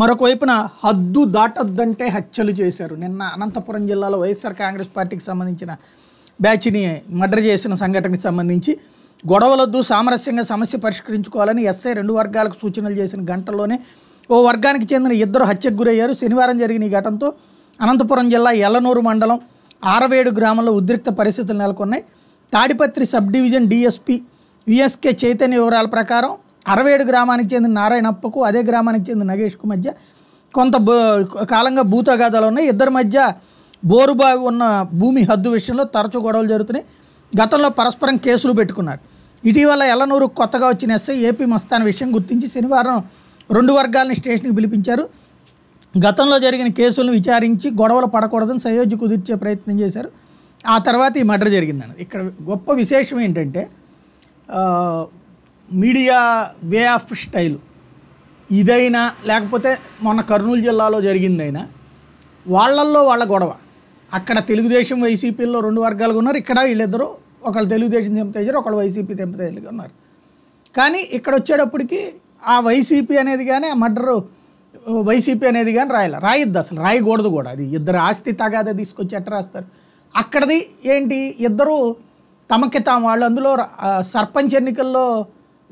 మరొక వైపున హద్దు దాటద్దంటే హత్యలు చేశారు నిన్న అనంతపురం జిల్లాలో వైఎస్ఆర్ కాంగ్రెస్ పార్టీకి సంబంధించిన బ్యాచ్ని మర్డర్ చేసిన సంఘటనకు సంబంధించి గొడవలొద్దు సామరస్యంగా సమస్య పరిష్కరించుకోవాలని ఎస్ఐ రెండు వర్గాలకు సూచనలు చేసిన గంటల్లోనే ఓ వర్గానికి చెందిన ఇద్దరు హత్యకు గురయ్యారు శనివారం జరిగిన ఈ ఘటనతో అనంతపురం జిల్లా ఎల్లనూరు మండలం ఆరవేడు గ్రామంలో ఉద్రిక్త పరిస్థితులు నెలకొన్నాయి Tadipatri sub division DSP VSK Chaitanya వివరాల ప్రకారం అరవై ఏడు గ్రామానికి చెందిన నారాయణప్పకు అదే గ్రామానికి చెందిన నగేష్కు మధ్య కొంత కాలంగా భూతగాథాలు ఉన్నాయి ఇద్దరి మధ్య బోరుబావి ఉన్న భూమి హద్దు విషయంలో తరచూ గొడవలు జరుగుతున్నాయి గతంలో పరస్పరం కేసులు పెట్టుకున్నారు ఇటీవల ఎల్లనూరు కొత్తగా వచ్చిన ఎస్ఐ ఏపీ మస్తాన్ విషయం గుర్తించి శనివారం రెండు వర్గాలని స్టేషన్కి పిలిపించారు గతంలో జరిగిన కేసులను విచారించి గొడవలు పడకూడదని సయోధ్య కుదిర్చే ప్రయత్నం చేశారు ఆ తర్వాత ఈ మర్డర్ జరిగిందన్నది ఇక్కడ గొప్ప విశేషం ఏంటంటే మీడియా వే ఆఫ్ స్టైల్ ఇదైనా లేకపోతే మొన్న కర్నూలు జిల్లాలో జరిగిందైనా వాళ్ళల్లో వాళ్ళ గొడవ అక్కడ తెలుగుదేశం వైసీపీలో రెండు వర్గాలుగా ఉన్నారు ఇక్కడ వీళ్ళిద్దరూ ఒకళ్ళు తెలుగుదేశం తెంపతేజారు ఒకళ్ళు వైసీపీ తెంపతేజారుగా ఉన్నారు కానీ ఇక్కడ వచ్చేటప్పటికి ఆ వైసీపీ అనేది కానీ ఆ మర్డరు వైసీపీ అనేది కానీ రాయాలి రాయొద్దు అసలు రాయకూడదు కూడా అది ఇద్దరు ఆస్తి తగాద తీసుకొచ్చి ఎట్ట రాస్తారు అక్కడది ఏంటి ఇద్దరు తమకి తాము వాళ్ళు అందులో సర్పంచ్ ఎన్నికల్లో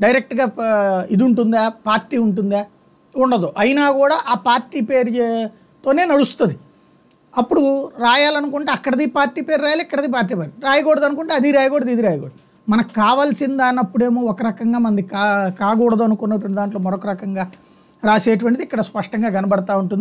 డైరెక్ట్గా ఇది ఉంటుందా పార్టీ ఉంటుందా ఉండదు అయినా కూడా ఆ పార్టీ పేరుతోనే నడుస్తుంది అప్పుడు రాయాలనుకుంటే అక్కడిది పార్టీ పేరు రాయాలి ఇక్కడిది పార్టీ పేరు రాయకూడదు అనుకుంటే అది రాయకూడదు ఇది రాయకూడదు మనకు కావాల్సిందా అన్నప్పుడేమో ఒక రకంగా మనది కా కాకూడదు అనుకున్నటువంటి దాంట్లో మరొక రకంగా రాసేటువంటిది ఇక్కడ స్పష్టంగా కనబడతా ఉంటుంది